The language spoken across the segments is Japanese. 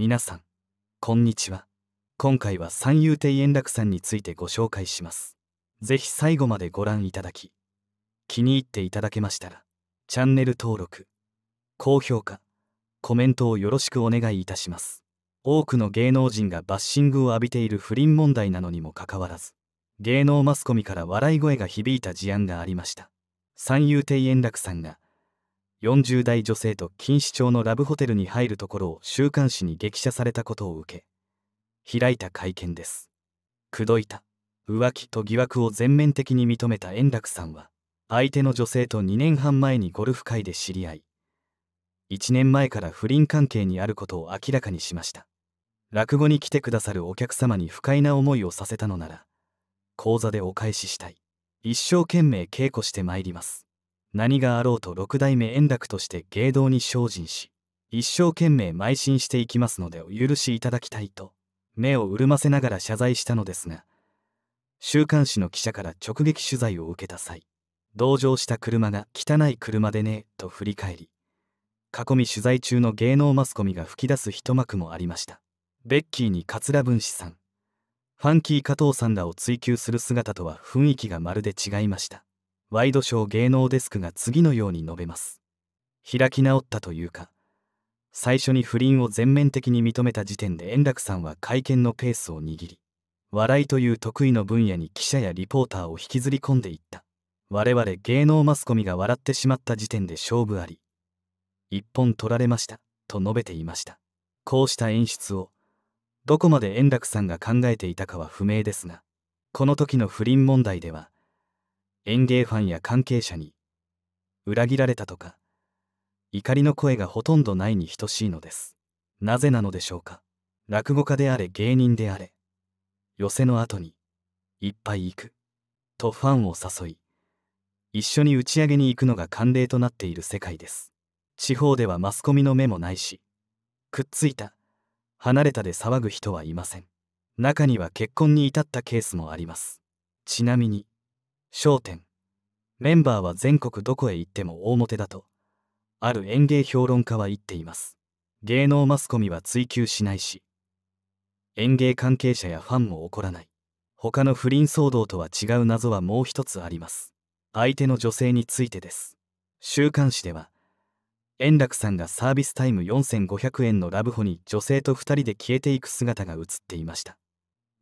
皆さんこんにちは今回は三遊亭円楽さんについてご紹介しますぜひ最後までご覧いただき気に入っていただけましたらチャンネル登録高評価コメントをよろしくお願いいたします多くの芸能人がバッシングを浴びている不倫問題なのにもかかわらず芸能マスコミから笑い声が響いた事案がありました三遊亭円楽さんが40代女性と錦糸町のラブホテルに入るところを週刊誌に激写されたことを受け開いた会見です口説いた浮気と疑惑を全面的に認めた円楽さんは相手の女性と2年半前にゴルフ界で知り合い1年前から不倫関係にあることを明らかにしました落語に来てくださるお客様に不快な思いをさせたのなら講座でお返ししたい一生懸命稽古してまいります何があろうと六代目円楽として芸道に精進し一生懸命邁進していきますのでお許しいただきたいと目を潤ませながら謝罪したのですが週刊誌の記者から直撃取材を受けた際同乗した車が汚い車でねと振り返り囲み取材中の芸能マスコミが吹き出す一幕もありましたベッキーに桂文枝さんファンキー加藤さんらを追求する姿とは雰囲気がまるで違いましたワイドショー芸能デスクが次のように述べます開き直ったというか最初に不倫を全面的に認めた時点で円楽さんは会見のペースを握り笑いという得意の分野に記者やリポーターを引きずり込んでいった我々芸能マスコミが笑ってしまった時点で勝負あり一本取られましたと述べていましたこうした演出をどこまで円楽さんが考えていたかは不明ですがこの時の不倫問題では園芸ファンや関係者に裏切られたとか怒りの声がほとんどないに等しいのですなぜなのでしょうか落語家であれ芸人であれ寄せの後にいっぱい行くとファンを誘い一緒に打ち上げに行くのが慣例となっている世界です地方ではマスコミの目もないしくっついた離れたで騒ぐ人はいません中には結婚に至ったケースもありますちなみに商店メンバーは全国どこへ行っても大表だとある園芸評論家は言っています芸能マスコミは追求しないし園芸関係者やファンも怒らない他の不倫騒動とは違う謎はもう一つあります相手の女性についてです週刊誌では円楽さんがサービスタイム4500円のラブホに女性と2人で消えていく姿が映っていました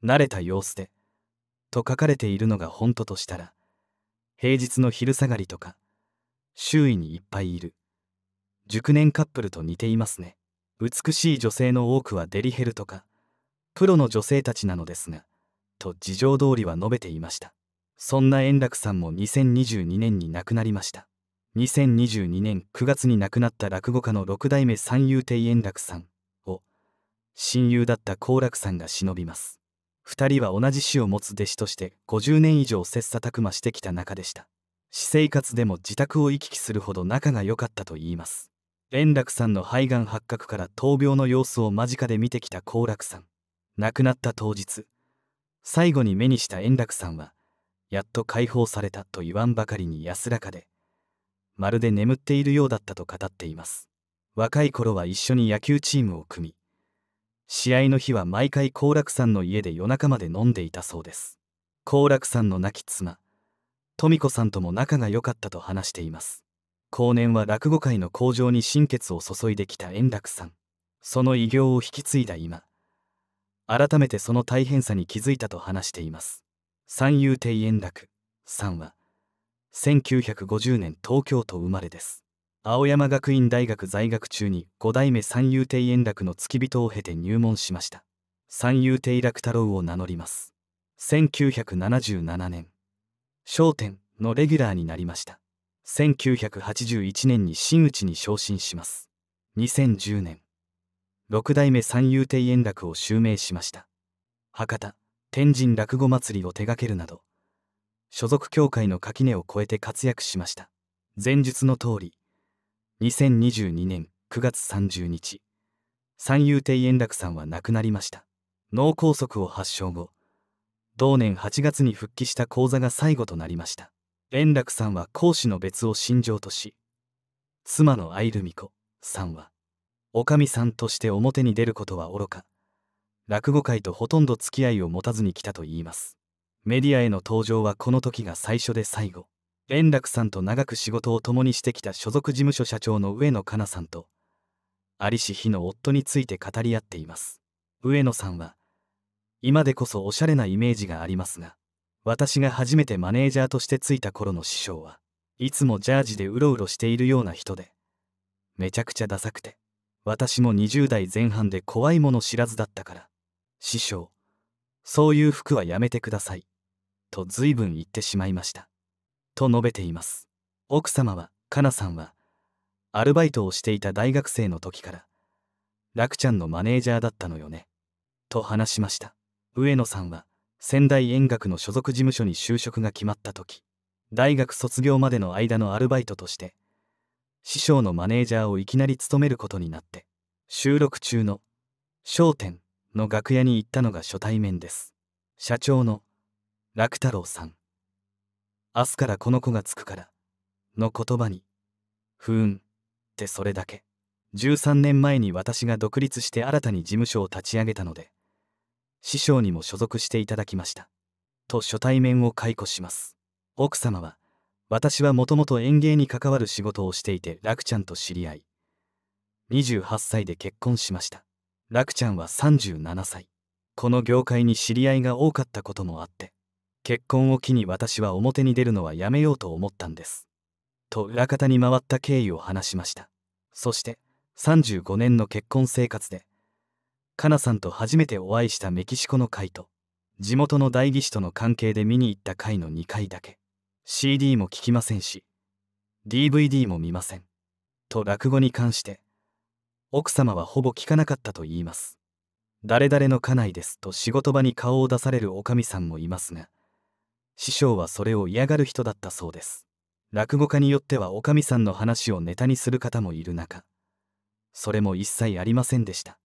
慣れた様子でと書かれているのが本当としたら平日の昼下がりとか周囲にいっぱいいる熟年カップルと似ていますね美しい女性の多くはデリヘルとかプロの女性たちなのですがと事情通りは述べていましたそんな円楽さんも2022年に亡くなりました2022年9月に亡くなった落語家の六代目三遊亭円楽さんを親友だった好楽さんが忍びます2人は同じ死を持つ弟子として50年以上切磋琢磨してきた仲でした私生活でも自宅を行き来するほど仲が良かったといいます円楽さんの肺がん発覚から闘病の様子を間近で見てきた好楽さん亡くなった当日最後に目にした円楽さんはやっと解放されたと言わんばかりに安らかでまるで眠っているようだったと語っています若い頃は一緒に野球チームを組み試合の日は毎回好楽さんの家で夜中まで飲んでいたそうです好楽さんの亡き妻富子さんとも仲が良かったと話しています後年は落語界の向上に心血を注いできた円楽さんその偉業を引き継いだ今改めてその大変さに気づいたと話しています三遊亭円楽さんは1950年東京都生まれです青山学院大学在学中に五代目三遊亭円楽の付き人を経て入門しました三遊亭楽太郎を名乗ります1977年『笑点』のレギュラーになりました1981年に真打ちに昇進します2010年六代目三遊亭円楽を襲名しました博多天神落語祭りを手掛けるなど所属協会の垣根を越えて活躍しました前述の通り2022年9月30日三遊亭円楽さんは亡くなりました脳梗塞を発症後同年8月に復帰した講座が最後となりました円楽さんは講師の別を信条とし妻の愛留美子さんはおかみさんとして表に出ることは愚か落語界とほとんど付き合いを持たずに来たといいますメディアへの登場はこの時が最初で最後円楽さんと長く仕事を共にしてきた所属事務所社長の上野香奈さんと有志日の夫について語り合っています上野さんは今でこそおしゃれなイメージがありますが私が初めてマネージャーとしてついた頃の師匠はいつもジャージでうろうろしているような人でめちゃくちゃダサくて私も20代前半で怖いもの知らずだったから師匠そういう服はやめてくださいと随分言ってしまいましたと述べています奥様はかなさんはアルバイトをしていた大学生の時から楽ちゃんのマネージャーだったのよねと話しました上野さんは仙台円楽の所属事務所に就職が決まった時大学卒業までの間のアルバイトとして師匠のマネージャーをいきなり務めることになって収録中の『笑点』の楽屋に行ったのが初対面です社長の楽太郎さん明日からこの子がつくから、の言葉に、ふーん、ってそれだけ。13年前に私が独立して新たに事務所を立ち上げたので、師匠にも所属していただきました。と初対面を解雇します。奥様は、私はもともと園芸に関わる仕事をしていて楽ちゃんと知り合い、28歳で結婚しました。楽ちゃんは37歳。この業界に知り合いが多かったこともあって、結婚を機に私は表に出るのはやめようと思ったんですと裏方に回った経緯を話しましたそして35年の結婚生活でかなさんと初めてお会いしたメキシコの会と地元の代議士との関係で見に行った会の2回だけ CD も聞きませんし DVD も見ませんと落語に関して奥様はほぼ聞かなかったと言います誰々の家内ですと仕事場に顔を出されるおかみさんもいますが師匠はそれを嫌がる人だったそうです落語家によってはおかみさんの話をネタにする方もいる中それも一切ありませんでした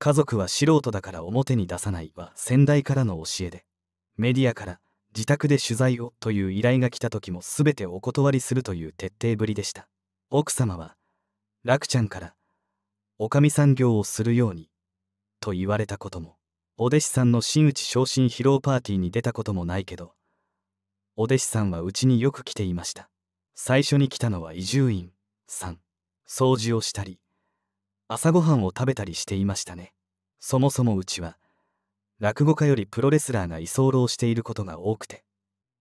家族は素人だから表に出さないは先代からの教えでメディアから自宅で取材をという依頼が来た時も全てお断りするという徹底ぶりでした奥様は楽ちゃんからおかみさん業をするようにと言われたこともお弟子さんの真打ち昇進披露パーティーに出たこともないけどお弟子さんはうちによく来ていました最初に来たのは伊集院さん掃除をしたり朝ごはんを食べたりしていましたねそもそもうちは落語家よりプロレスラーが居候していることが多くて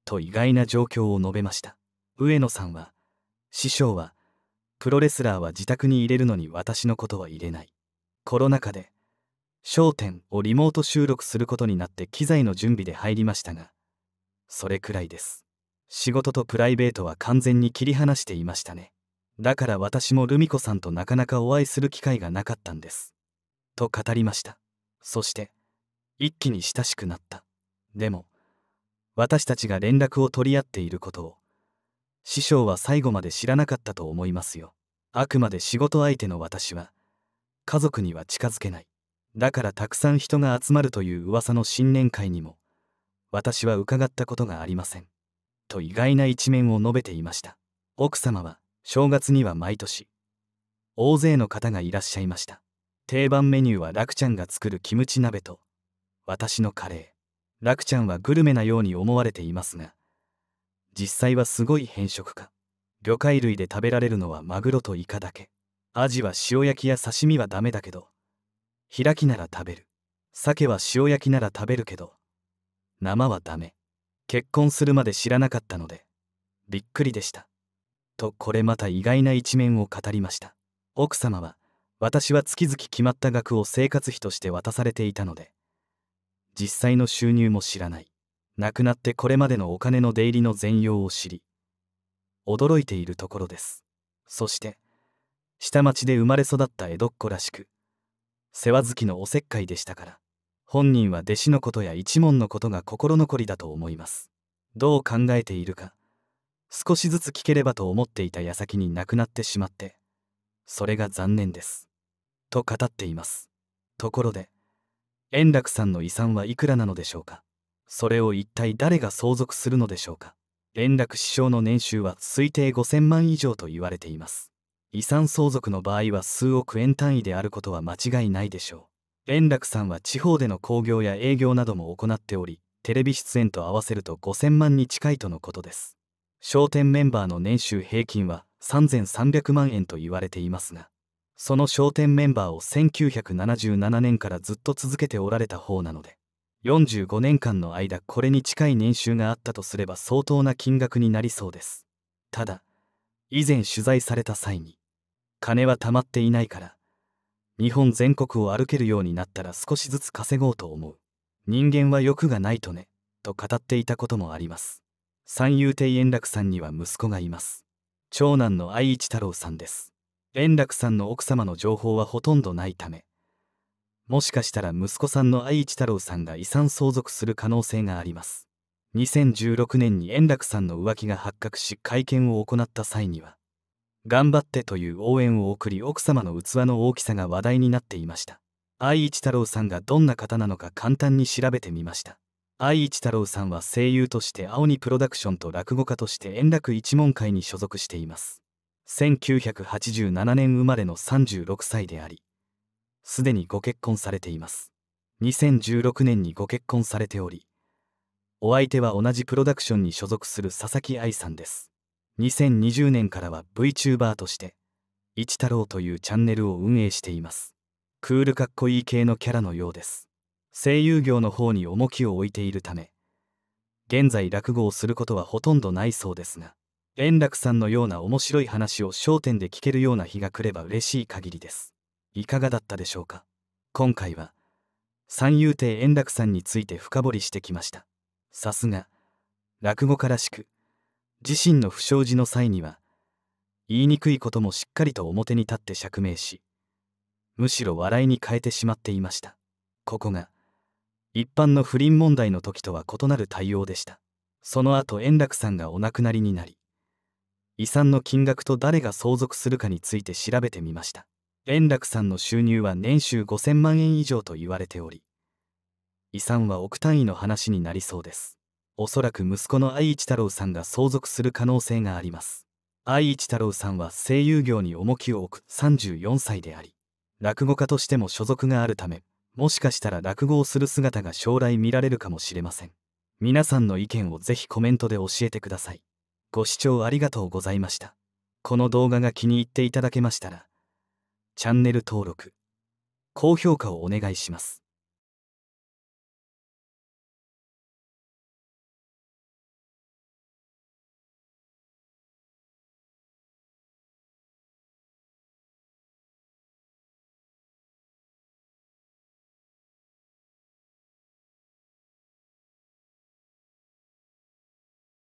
と意外な状況を述べました上野さんは師匠はプロレスラーは自宅に入れるのに私のことは入れないコロナ禍で『笑点』をリモート収録することになって機材の準備で入りましたがそれくらいです仕事とプライベートは完全に切り離していましたねだから私もルミ子さんとなかなかお会いする機会がなかったんですと語りましたそして一気に親しくなったでも私たちが連絡を取り合っていることを師匠は最後まで知らなかったと思いますよあくまで仕事相手の私は家族には近づけないだからたくさん人が集まるという噂の新年会にも私は伺ったことがありません。と意外な一面を述べていました。奥様は正月には毎年、大勢の方がいらっしゃいました。定番メニューは楽ちゃんが作るキムチ鍋と、私のカレー。楽ちゃんはグルメなように思われていますが、実際はすごい変色か。魚介類で食べられるのはマグロとイカだけ。アジは塩焼きや刺身はダメだけど、開きなら食べる。鮭は塩焼きなら食べるけど、生はダメ結婚するまで知らなかったのでびっくりでしたとこれまた意外な一面を語りました奥様は私は月々決まった額を生活費として渡されていたので実際の収入も知らない亡くなってこれまでのお金の出入りの全容を知り驚いているところですそして下町で生まれ育った江戸っ子らしく世話好きのおせっかいでしたから本人は弟子のことや一門のことが心残りだと思いますどう考えているか少しずつ聞ければと思っていた矢先に亡くなってしまってそれが残念ですと語っていますところで円楽さんの遺産はいくらなのでしょうかそれを一体誰が相続するのでしょうか円楽師匠の年収は推定5000万以上と言われています遺産相続の場合は数億円単位であることは間違いないでしょう円楽さんは地方での興行や営業なども行っておりテレビ出演と合わせると5000万に近いとのことです商店メンバーの年収平均は3300万円と言われていますがその商店メンバーを1977年からずっと続けておられた方なので45年間の間これに近い年収があったとすれば相当な金額になりそうですただ以前取材された際に金は貯まっていないから日本全国を歩けるようになったら少しずつ稼ごうと思う人間は欲がないとねと語っていたこともあります三遊亭円楽さんには息子がいます長男の愛一太郎さんです円楽さんの奥様の情報はほとんどないためもしかしたら息子さんの愛一太郎さんが遺産相続する可能性があります2016年に円楽さんの浮気が発覚し会見を行った際には頑張ってという応援を送り奥様の器の大きさが話題になっていました愛一太郎さんがどんな方なのか簡単に調べてみました愛一太郎さんは声優として青にプロダクションと落語家として円楽一門会に所属しています1987年生まれの36歳でありすでにご結婚されています2016年にご結婚されておりお相手は同じプロダクションに所属する佐々木愛さんです2020年からは VTuber として「一太郎」というチャンネルを運営していますクールかっこいい系のキャラのようです声優業の方に重きを置いているため現在落語をすることはほとんどないそうですが円楽さんのような面白い話を『焦点』で聞けるような日が来れば嬉しい限りですいかがだったでしょうか今回は三遊亭円楽さんについて深掘りしてきましたさすが落語家らしく自身の不祥事の際には言いにくいこともしっかりと表に立って釈明しむしろ笑いに変えてしまっていましたここが一般の不倫問題の時とは異なる対応でしたその後円楽さんがお亡くなりになり遺産の金額と誰が相続するかについて調べてみました円楽さんの収入は年収5000万円以上と言われており遺産は億単位の話になりそうですおそらく息子の愛一太郎さんが相続する可能性があります愛一太郎さんは声優業に重きを置く34歳であり落語家としても所属があるためもしかしたら落語をする姿が将来見られるかもしれません皆さんの意見をぜひコメントで教えてくださいご視聴ありがとうございましたこの動画が気に入っていただけましたらチャンネル登録高評価をお願いします